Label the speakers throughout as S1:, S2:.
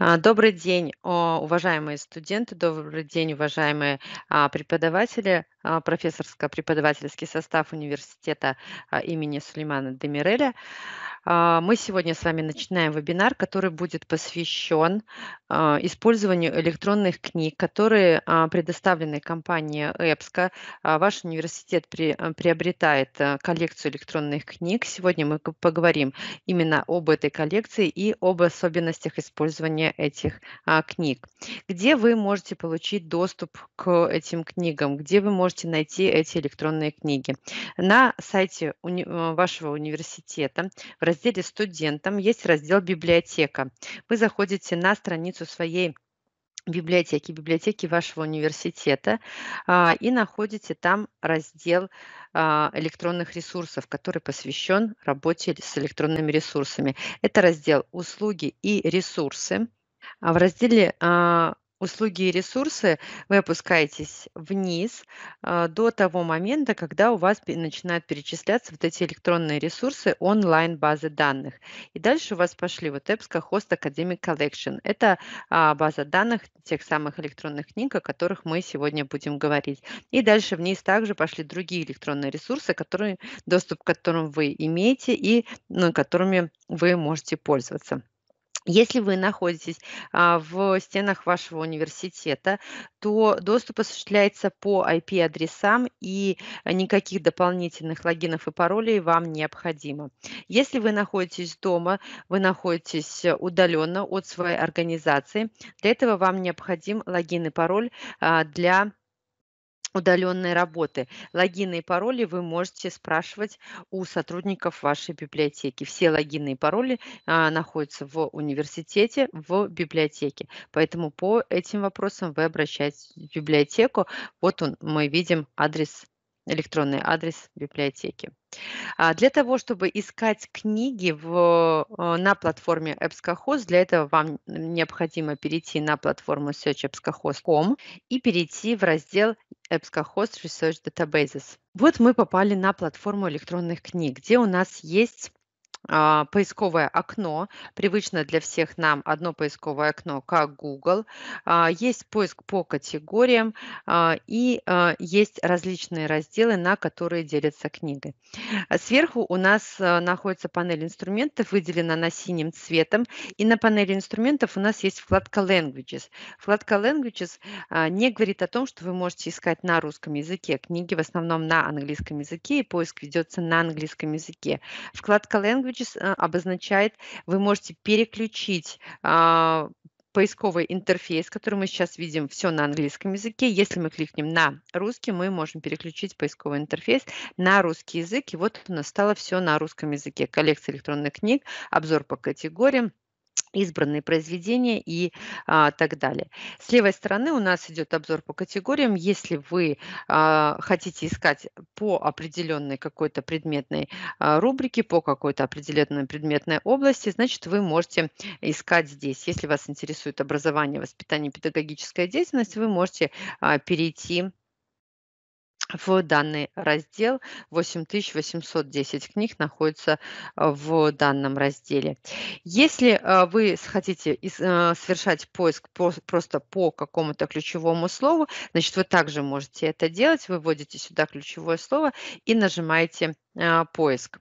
S1: А, добрый день, уважаемые студенты, добрый день, уважаемые а, преподаватели. А, профессорско-преподавательский состав университета а, имени Сулеймана Демиреля. А, мы сегодня с вами начинаем вебинар, который будет посвящен использованию электронных книг, которые предоставлены компанией ЭПСКО. Ваш университет приобретает коллекцию электронных книг. Сегодня мы поговорим именно об этой коллекции и об особенностях использования этих книг. Где вы можете получить доступ к этим книгам, где вы можете можете найти эти электронные книги. На сайте уни э, вашего университета в разделе «Студентам» есть раздел «Библиотека». Вы заходите на страницу своей библиотеки, библиотеки вашего университета а, и находите там раздел а, электронных ресурсов, который посвящен работе с электронными ресурсами. Это раздел «Услуги и ресурсы». А в разделе услуги и ресурсы, вы опускаетесь вниз а, до того момента, когда у вас пе- начинают перечисляться вот эти электронные ресурсы онлайн базы данных. И дальше у вас пошли вот EBSCO Host Academic Collection. Это а, база данных тех самых электронных книг, о которых мы сегодня будем говорить. И дальше вниз также пошли другие электронные ресурсы, которые, доступ к которым вы имеете и ну, которыми вы можете пользоваться. Если вы находитесь а, в стенах вашего университета, то доступ осуществляется по IP-адресам и никаких дополнительных логинов и паролей вам необходимо. Если вы находитесь дома, вы находитесь удаленно от своей организации, для этого вам необходим логин и пароль а, для удаленной работы. Логины и пароли вы можете спрашивать у сотрудников вашей библиотеки. Все логины и пароли а, находятся в университете, в библиотеке. Поэтому по этим вопросам вы обращаетесь в библиотеку. Вот он, мы видим адрес электронный адрес библиотеки. А для того, чтобы искать книги в, э, на платформе EBSCOhost, для этого вам необходимо перейти на платформу searchebscohost.com и перейти в раздел EBSCOhost Research Databases. Вот мы попали на платформу электронных книг, где у нас есть а, поисковое окно, привычно для всех нам одно поисковое окно, как Google. А, есть поиск по категориям а, и есть различные разделы, на которые делятся книги. Сверху у нас э, находится панель инструментов, выделена на синим цветом, и на панели инструментов у нас есть вкладка Languages. Вкладка Languages не говорит о том, что вы можете искать на русском языке, книги в основном на английском языке, и поиск ведется на английском языке. Вкладка Languages часа э, обозначает, вы можете переключить а, поисковый интерфейс, который мы сейчас видим, все на английском языке. Если мы кликнем на русский, мы можем переключить поисковый интерфейс на русский язык. И вот у нас стало все на русском языке. Коллекция электронных книг, обзор по категориям, избранные произведения и а, так далее. С левой стороны у нас идет обзор по категориям. Если вы а, хотите искать по определенной какой-то предметной а, рубрике, по какой-то определенной предметной области, значит, вы можете искать здесь. Если вас интересует образование, воспитание, педагогическая деятельность, вы можете а, перейти в данный раздел. 8810 книг находится э, в данном разделе. Если э, вы хотите э, совершать поиск просто по какому-то ключевому слову, значит, вы также можете это делать. Вы вводите сюда ключевое слово и нажимаете а, поиск.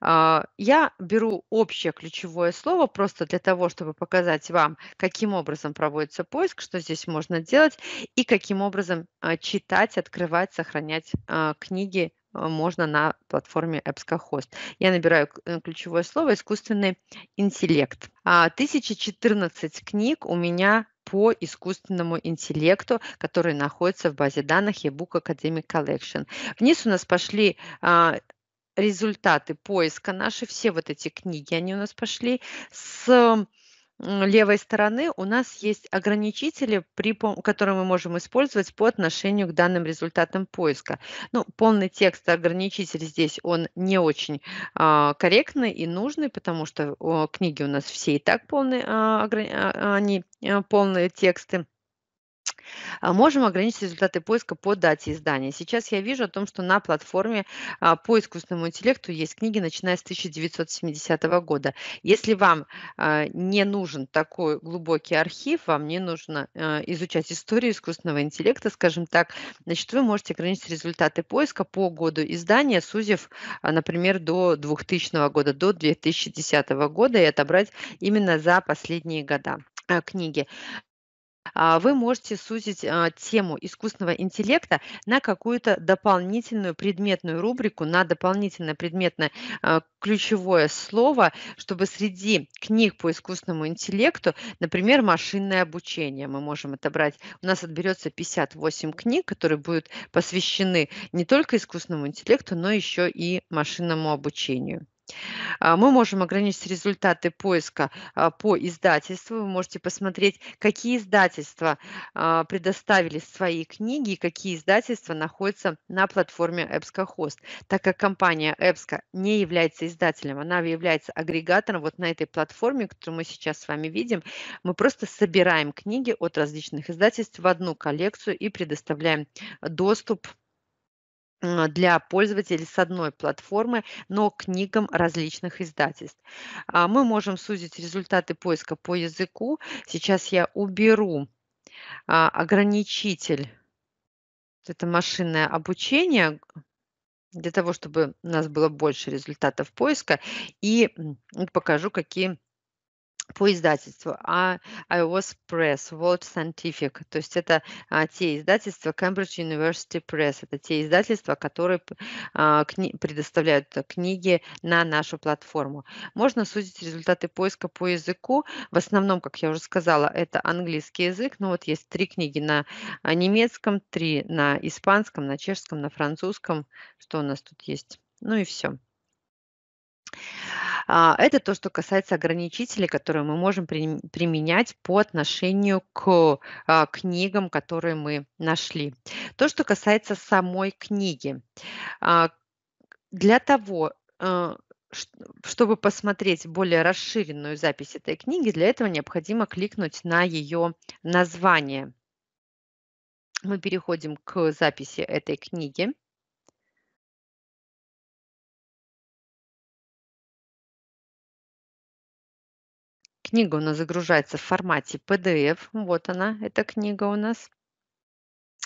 S1: А, я беру общее ключевое слово просто для того, чтобы показать вам, каким образом проводится поиск, что здесь можно делать и каким образом а, читать, открывать, сохранять книги можно на платформе EBSCOhost. Я набираю э, ключевое слово «искусственный интеллект». 1014 книг у меня по искусственному интеллекту, который находится в базе данных ebook Academic Collection. Вниз у нас пошли результаты поиска наши, все вот эти книги, они у нас пошли с левой стороны у нас есть ограничители, при, которые мы можем использовать по отношению к данным результатам поиска. Ну, полный текст ограничитель здесь, он не очень а, корректный и нужный, потому что о, книги у нас все и так полные, а, ограни, а, они а, полные тексты. А, можем ограничить результаты поиска по дате издания. Сейчас я вижу о том, что на платформе а, по искусственному интеллекту есть книги, начиная с 1970 года. Если вам а, не нужен такой глубокий архив, вам не нужно а, изучать историю искусственного интеллекта, скажем так, значит, вы можете ограничить результаты поиска по году издания, сузив, например, до 2000 года, до 2010 года и отобрать именно за последние года книги. А, вы можете сузить а, тему искусственного интеллекта на какую-то дополнительную предметную рубрику, на дополнительное предметное а, ключевое слово, чтобы среди книг по искусственному интеллекту, например, машинное обучение, мы можем отобрать, у нас отберется 58 книг, которые будут посвящены не только искусственному интеллекту, но еще и машинному обучению. А, мы можем ограничить результаты поиска а, по издательству. Вы можете посмотреть, какие издательства а, предоставили свои книги и какие издательства находятся на платформе EBSCOhost. Так как компания EBSCO не является издателем, она является агрегатором вот на этой платформе, которую мы сейчас с вами видим, мы просто собираем книги от различных издательств в одну коллекцию и предоставляем доступ к а, для пользователей с одной платформы, но книгам различных издательств. А, мы можем сузить результаты поиска по языку. Сейчас я уберу а, ограничитель, это машинное обучение, для того, чтобы у нас было больше результатов поиска, и покажу, какие по издательству iOS а, Press, а World Scientific, то есть это а, те издательства Cambridge University Press, это те издательства, которые а, кни предоставляют книги на нашу платформу. Можно судить результаты поиска по языку. В основном, как я уже сказала, это английский язык, но ну вот есть три книги на а, немецком, три на испанском, на чешском, на французском. Что у нас тут есть? Ну и все. А, это то, что касается ограничителей, которые мы можем применять по отношению к а, книгам, которые мы нашли. То, что касается самой книги. А, для того, чтобы посмотреть более расширенную запись этой книги, для этого необходимо кликнуть на ее название. Мы переходим к записи этой книги. Книга у нас загружается в формате PDF. Вот она, эта книга у нас.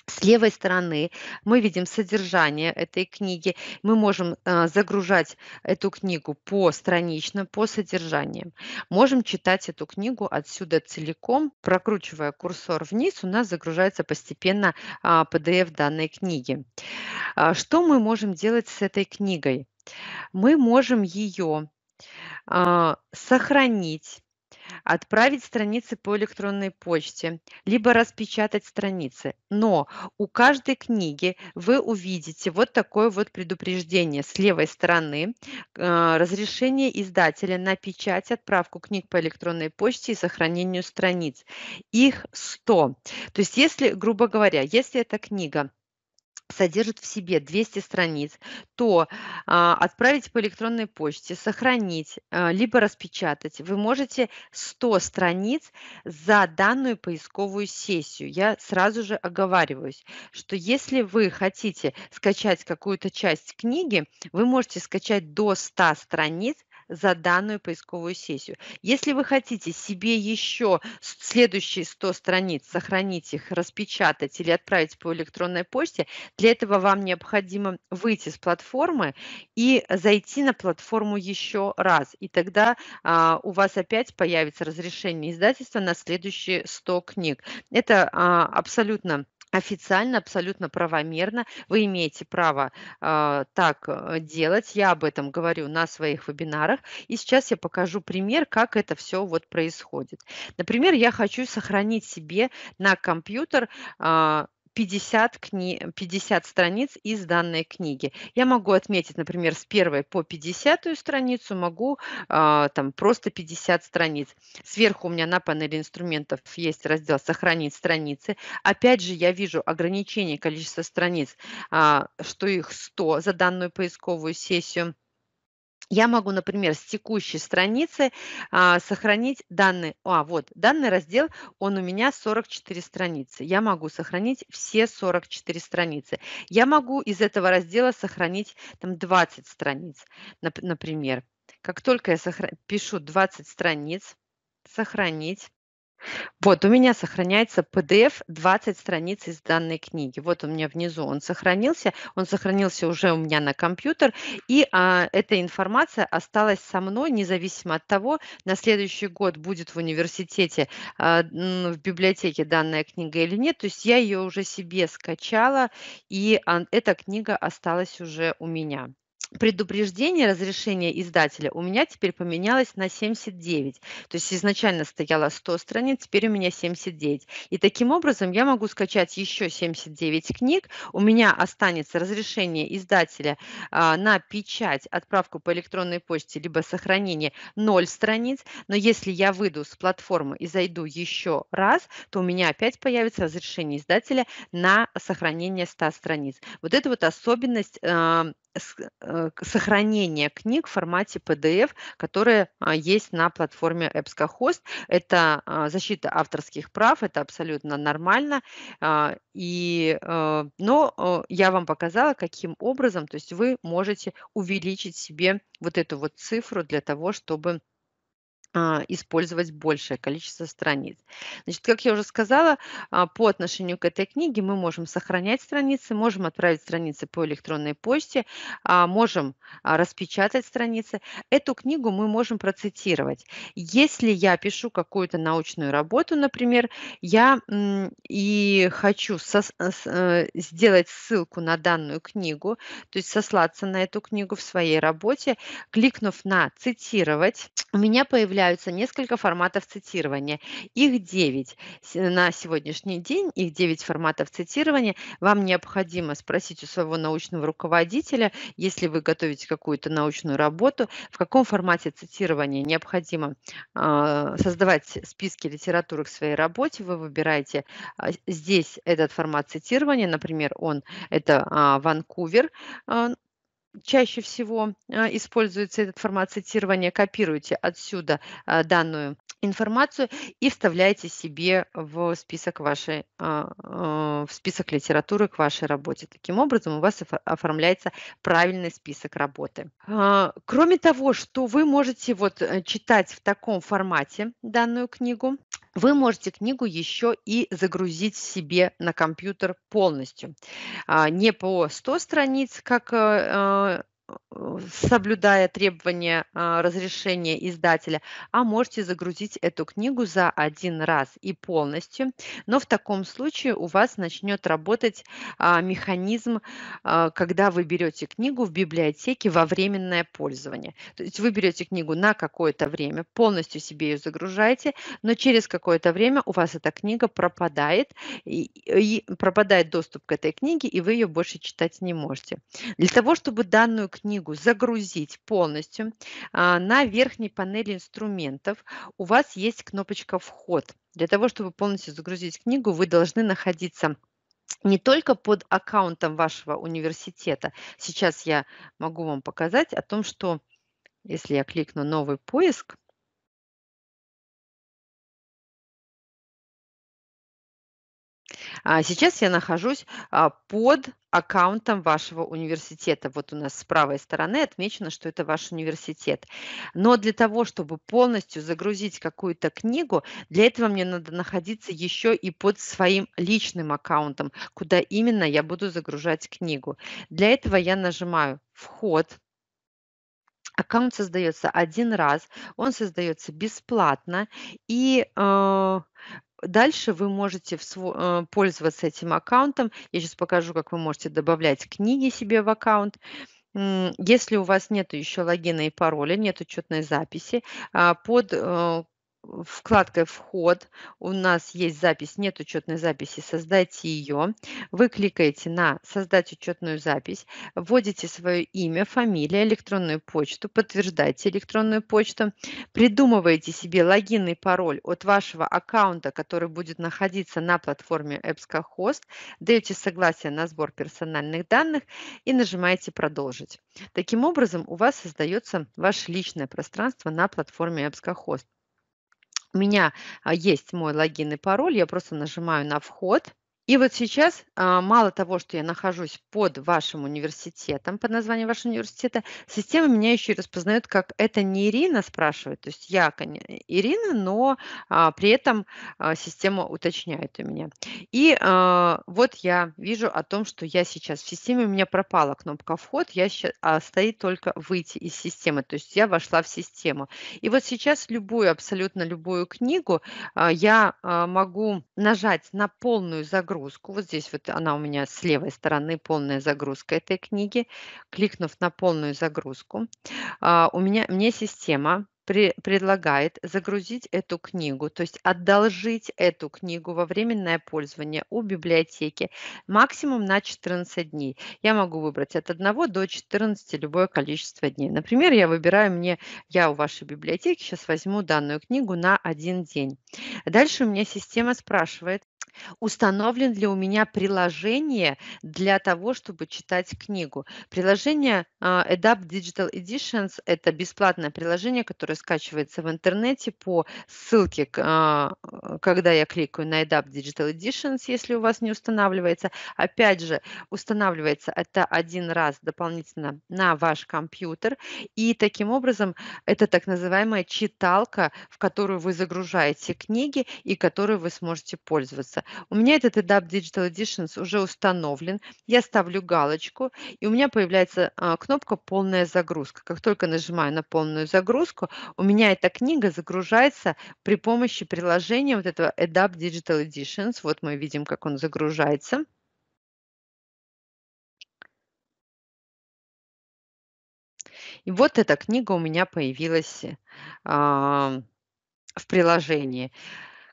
S1: С левой стороны мы видим содержание этой книги. Мы можем э, загружать эту книгу постранично, по содержаниям. Можем читать эту книгу отсюда целиком. Прокручивая курсор вниз, у нас загружается постепенно э, PDF данной книги. А, что мы можем делать с этой книгой? Мы можем ее а, сохранить отправить страницы по электронной почте, либо распечатать страницы. Но у каждой книги вы увидите вот такое вот предупреждение с левой стороны, э, разрешение издателя на печать, отправку книг по электронной почте и сохранению страниц. Их 100. То есть если, грубо говоря, если эта книга содержит в себе 200 страниц, то а, отправить по электронной почте, сохранить, а, либо распечатать вы можете 100 страниц за данную поисковую сессию. Я сразу же оговариваюсь, что если вы хотите скачать какую-то часть книги, вы можете скачать до 100 страниц за данную поисковую сессию. Если вы хотите себе еще следующие 100 страниц сохранить их, распечатать или отправить по электронной почте, для этого вам необходимо выйти с платформы и зайти на платформу еще раз. И тогда а, у вас опять появится разрешение издательства на следующие 100 книг. Это а, абсолютно официально, абсолютно правомерно. Вы имеете право а, э, так делать. Я об этом говорю на своих вебинарах. И сейчас я покажу пример, как это все вот происходит. Например, я хочу сохранить себе на компьютер э, 50, кни... 50 страниц из данной книги. Я могу отметить, например, с первой по 50 страницу, могу э, там просто 50 страниц. Сверху у меня на панели инструментов есть раздел «Сохранить страницы». Опять же, я вижу ограничение количества страниц, э, что их 100 за данную поисковую сессию я могу, например, с текущей страницы а, сохранить данные. А, вот, данный раздел, он у меня 44 страницы. Я могу сохранить все 44 страницы. Я могу из этого раздела сохранить там 20 страниц, нап например. Как только я сохра... пишу 20 страниц, сохранить, вот, у меня сохраняется PDF 20 страниц из данной книги. Вот у меня внизу он сохранился, он сохранился уже у меня на компьютер, и а, эта информация осталась со мной, независимо от того, на следующий год будет в университете, а, в библиотеке данная книга или нет. То есть я ее уже себе скачала, и а, эта книга осталась уже у меня предупреждение разрешения издателя у меня теперь поменялось на 79. То есть изначально стояло 100 страниц, теперь у меня 79. И таким образом я могу скачать еще 79 книг. У меня останется разрешение издателя а, на печать, отправку по электронной почте, либо сохранение 0 страниц. Но если я выйду с платформы и зайду еще раз, то у меня опять появится разрешение издателя на сохранение 100 страниц. Вот это вот особенность а, а Э, сохранение книг в формате PDF, которые а, есть на платформе EBSCOhost. Это а, защита авторских прав, это абсолютно нормально. А, и, э, но э, я вам показала, каким образом, то есть вы можете увеличить себе вот эту вот цифру для того, чтобы а, использовать большее количество страниц. Значит, как я уже сказала, а, по отношению к этой книге мы можем сохранять страницы, можем отправить страницы по электронной почте, а, можем распечатать страницы. Эту книгу мы можем процитировать. Если я пишу какую-то научную работу, например, я и хочу э, э, сделать ссылку на данную книгу, то есть сослаться на эту книгу в своей работе, кликнув на «Цитировать», у меня появляется появляются несколько форматов цитирования. Их 9. Э, на сегодняшний день их 9 форматов цитирования. Вам необходимо спросить у своего научного руководителя, если вы готовите какую-то научную работу, в каком формате цитирования необходимо а, создавать списки литературы к своей работе. Вы выбираете а, здесь этот формат цитирования. Например, он это а, Ванкувер чаще всего а, используется этот формат цитирования, Копируйте отсюда а, данную информацию и вставляйте себе в список вашей, а, в список литературы к вашей работе. Таким образом у вас оформляется правильный список работы. Кроме того, что вы можете вот э, читать в таком формате данную книгу, вы можете книгу еще и загрузить себе на компьютер полностью. А, не по 100 страниц, как э, а, Э, соблюдая требования а, разрешения издателя, а можете загрузить эту книгу за один раз и полностью. Но в таком случае у вас начнет работать а, механизм, а, когда вы берете книгу в библиотеке во временное пользование. То есть вы берете книгу на какое-то время, полностью себе ее загружаете, но через какое-то время у вас эта книга пропадает, и, пропадает доступ к этой книге, и вы ее больше читать не можете. Для того, чтобы данную книгу загрузить полностью, а, на верхней панели инструментов у вас есть кнопочка «Вход». Для того, чтобы полностью загрузить книгу, вы должны находиться не только под аккаунтом вашего университета. Сейчас я могу вам показать о том, что если я кликну «Новый поиск», А сейчас я нахожусь а, под аккаунтом вашего университета. Вот у нас с правой стороны отмечено, что это ваш университет. Но для того, чтобы полностью загрузить какую-то книгу, для этого мне надо находиться еще и под своим личным аккаунтом, куда именно я буду загружать книгу. Для этого я нажимаю «Вход», Аккаунт создается один раз, он создается бесплатно, и э, Дальше вы можете э, пользоваться этим аккаунтом. Я сейчас покажу, как вы можете добавлять книги себе в аккаунт. Если у вас нет еще логина и пароля, нет учетной записи, а, под э, вкладкой «Вход» у нас есть запись, нет учетной записи, создайте ее. Вы кликаете на «Создать учетную запись», вводите свое имя, фамилия, электронную почту, подтверждаете электронную почту, придумываете себе логин и пароль от вашего аккаунта, который будет находиться на платформе EBSCOhost, даете согласие на сбор персональных данных и нажимаете «Продолжить». Таким образом, у вас создается ваше личное пространство на платформе EBSCOhost. У меня а, есть мой логин и пароль, я просто нажимаю на вход, и вот сейчас а, мало того, что я нахожусь под вашим университетом, под названием вашего университета, система меня еще и распознает, как это не Ирина спрашивает, то есть я э, Ирина, но а, при этом а, система уточняет у меня. И вот я вижу о том, что я сейчас в системе, у меня пропала кнопка «Вход», я сейчас, а стоит только «Выйти из системы», то есть я вошла в систему. И вот сейчас любую, абсолютно любую книгу я могу нажать на полную загрузку, загрузку. Вот здесь вот она у меня с левой стороны, полная загрузка этой книги. Кликнув на полную загрузку, а, у меня, мне система предлагает загрузить эту книгу, то есть одолжить эту книгу во временное пользование у библиотеки максимум на 14 дней. Я могу выбрать от 1 до 14 любое количество дней. Например, я выбираю мне, я у вашей библиотеки сейчас возьму данную книгу на один день. Дальше у меня система спрашивает, Установлен ли у меня приложение для того, чтобы читать книгу? Приложение а, Adapt Digital Editions – это бесплатное приложение, которое скачивается в интернете по ссылке, а, э, когда я кликаю на Adapt Digital Editions, если у вас не устанавливается. Опять же, устанавливается это один раз дополнительно на ваш компьютер, и таким образом это так называемая читалка, в которую вы загружаете книги и которой вы сможете пользоваться. У меня этот EDAP Digital Editions уже установлен. Я ставлю галочку, и у меня появляется а, кнопка «Полная загрузка». Как только нажимаю на полную загрузку, у меня эта книга загружается при помощи приложения вот этого EDAP Digital Editions. Вот мы видим, как он загружается. И вот эта книга у меня появилась а, в приложении.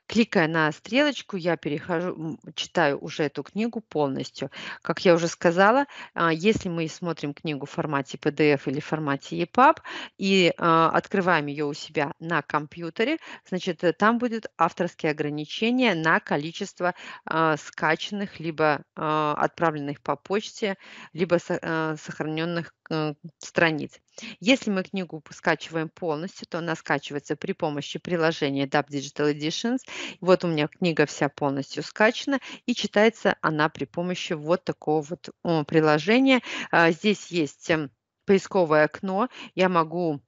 S1: Кликая на стрелочку, я перехожу, читаю уже эту книгу полностью. Как я уже сказала, а, если мы смотрим книгу в формате PDF или в формате EPUB и а, открываем ее у себя на компьютере, значит, э, там будут авторские ограничения на количество а, скачанных, либо отправленных по почте, либо сохраненных Э, страниц. Если мы книгу скачиваем полностью, то она скачивается при помощи приложения DAP Digital Editions. Вот у меня книга вся полностью скачана и читается она при помощи вот такого вот приложения. А, здесь есть эм, поисковое окно. Я могу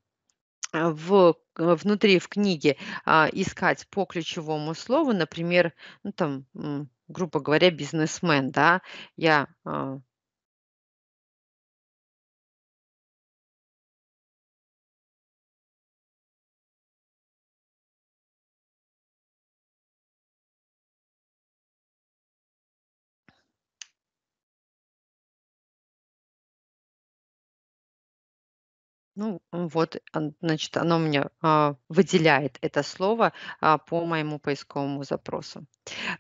S1: э, в, э, внутри в книге а, искать по ключевому слову, например, ну, там, грубо говоря, бизнесмен, да, я а, Ну, вот, значит, оно мне а, выделяет это слово а, по моему поисковому запросу.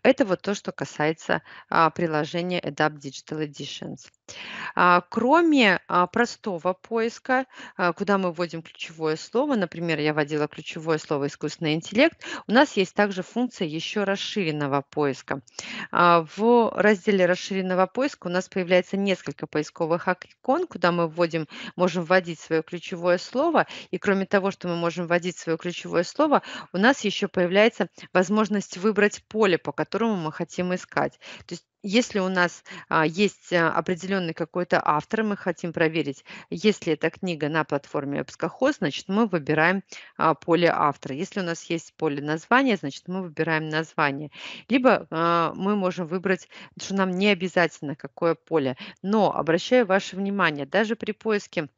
S1: Это вот то, что касается а, приложения Adapt Digital Editions. А, кроме а, простого поиска, а, куда мы вводим ключевое слово, например, я вводила ключевое слово «искусственный интеллект», у нас есть также функция еще расширенного поиска. в разделе расширенного поиска у нас появляется несколько поисковых икон, куда мы вводим, можем вводить свое ключевое слово, и кроме того, что мы можем вводить свое ключевое слово, у нас еще появляется возможность выбрать поле, по которому мы хотим искать. То есть если у нас а, есть э, определенный какой-то автор, мы хотим проверить, если эта книга на платформе Пскохоз, значит, мы выбираем а, поле автора. Если у нас есть поле названия, значит, мы выбираем название. Либо а, мы можем выбрать, что нам не обязательно какое поле. Но обращаю ваше внимание, даже при поиске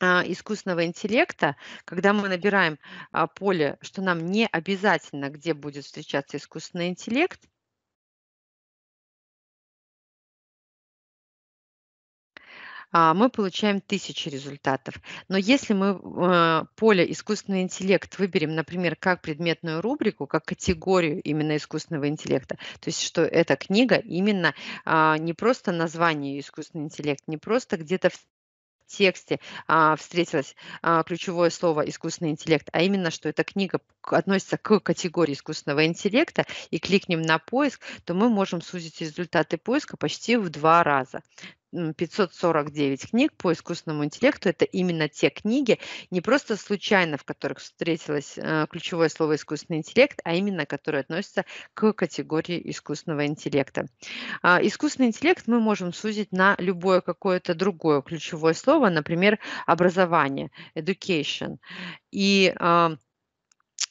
S1: а, искусственного интеллекта, когда мы набираем а, поле, что нам не обязательно, где будет встречаться искусственный интеллект, А, мы получаем тысячи результатов. Но если мы э, поле искусственный интеллект выберем, например, как предметную рубрику, как категорию именно искусственного интеллекта, то есть что эта книга именно а, не просто название искусственный интеллект, не просто где-то в тексте а, встретилось а, ключевое слово искусственный интеллект, а именно, что эта книга относится к категории искусственного интеллекта, и кликнем на поиск, то мы можем сузить результаты поиска почти в два раза. 549 книг по искусственному интеллекту. Это именно те книги, не просто случайно, в которых встретилось э, ключевое слово искусственный интеллект, а именно которые относятся к категории искусственного интеллекта. А, искусственный интеллект мы можем сузить на любое какое-то другое ключевое слово, например, образование, education. И а,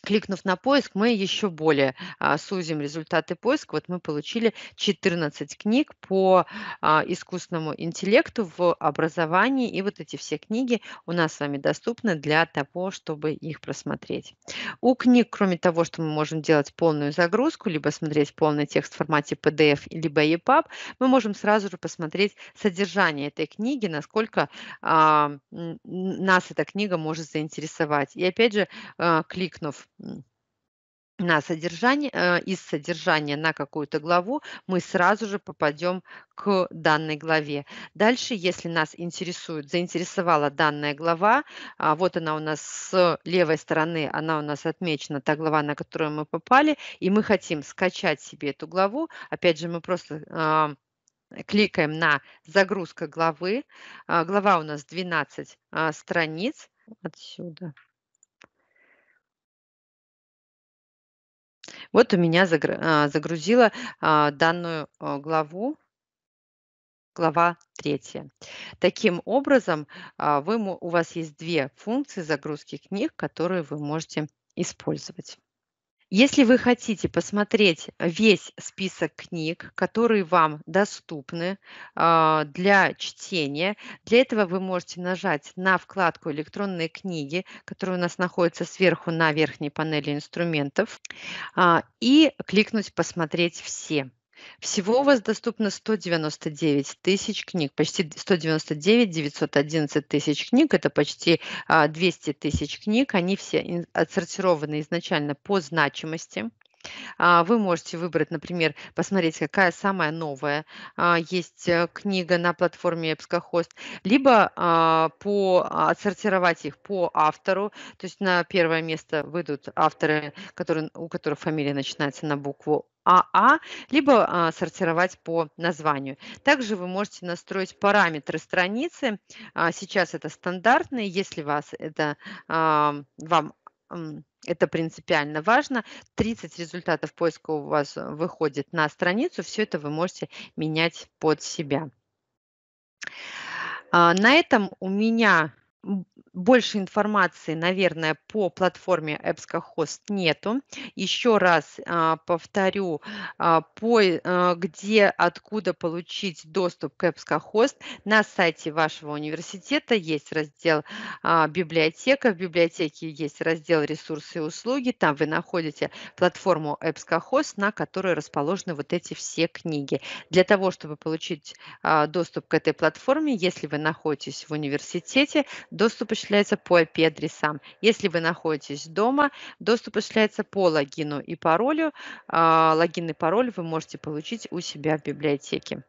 S1: кликнув на поиск, мы еще более а, сузим результаты поиска. Вот мы получили 14 книг по а, искусственному интеллекту в образовании, и вот эти все книги у нас с вами доступны для того, чтобы их просмотреть. У книг, кроме того, что мы можем делать полную загрузку, либо смотреть полный текст в формате PDF, либо EPUB, мы можем сразу же посмотреть содержание этой книги, насколько а, нас эта книга может заинтересовать. И опять же, а, кликнув на содержание, э, из содержания на какую-то главу, мы сразу же попадем к данной главе. Дальше, если нас интересует, заинтересовала данная глава, а, вот она у нас с левой стороны, она у нас отмечена, та глава, на которую мы попали, и мы хотим скачать себе эту главу. Опять же, мы просто а, кликаем на «Загрузка главы». А, глава у нас 12 страниц. Отсюда Вот у меня а, загрузила а, данную а, главу глава третья. Таким образом, вы, у вас есть две функции загрузки книг, которые вы можете использовать. Если вы хотите посмотреть весь список книг, которые вам доступны а, для чтения, для этого вы можете нажать на вкладку «Электронные книги», которая у нас находится сверху на верхней панели инструментов, а, и кликнуть «Посмотреть все». Всего у вас доступно 199 тысяч книг, почти 199, 911 тысяч книг, это почти 200 а, тысяч книг. Они все отсортированы изначально по значимости. А, вы можете выбрать, например, посмотреть, какая самая новая а, есть э, книга на платформе EBSCOhost, либо по, отсортировать их по автору, то есть на первое место выйдут авторы, которые, у которых фамилия начинается на букву АА, а, либо а, сортировать по названию. Также вы можете настроить параметры страницы. А, сейчас это стандартные. Если вас это, а, вам это принципиально важно. 30 результатов поиска у вас выходит на страницу. Все это вы можете менять под себя. А, на этом у меня больше информации, наверное, по платформе EBSCOhost нету. Еще раз а, повторю, а, по, э, где, откуда получить доступ к EBSCOhost. На сайте вашего университета есть раздел а, «Библиотека». В библиотеке есть раздел «Ресурсы и услуги». Там вы находите платформу EBSCOhost, на которой расположены вот эти все книги. Для того, чтобы получить доступ к этой платформе, если вы находитесь в университете, доступ еще осуществляется по IP-адресам. Если вы находитесь дома, доступ осуществляется по логину и паролю. А, логин и пароль вы можете получить у себя в библиотеке.